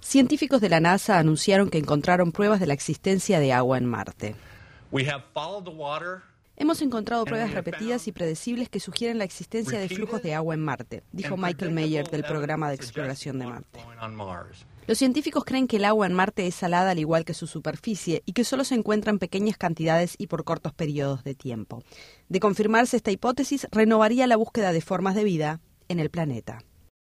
Científicos de la NASA anunciaron que encontraron pruebas de la existencia de agua en Marte. Hemos encontrado pruebas repetidas y predecibles que sugieren la existencia de flujos de agua en Marte, dijo Michael Mayer del programa de exploración de Marte. Los científicos creen que el agua en Marte es salada al igual que su superficie y que solo se encuentra en pequeñas cantidades y por cortos periodos de tiempo. De confirmarse esta hipótesis, renovaría la búsqueda de formas de vida en el planeta.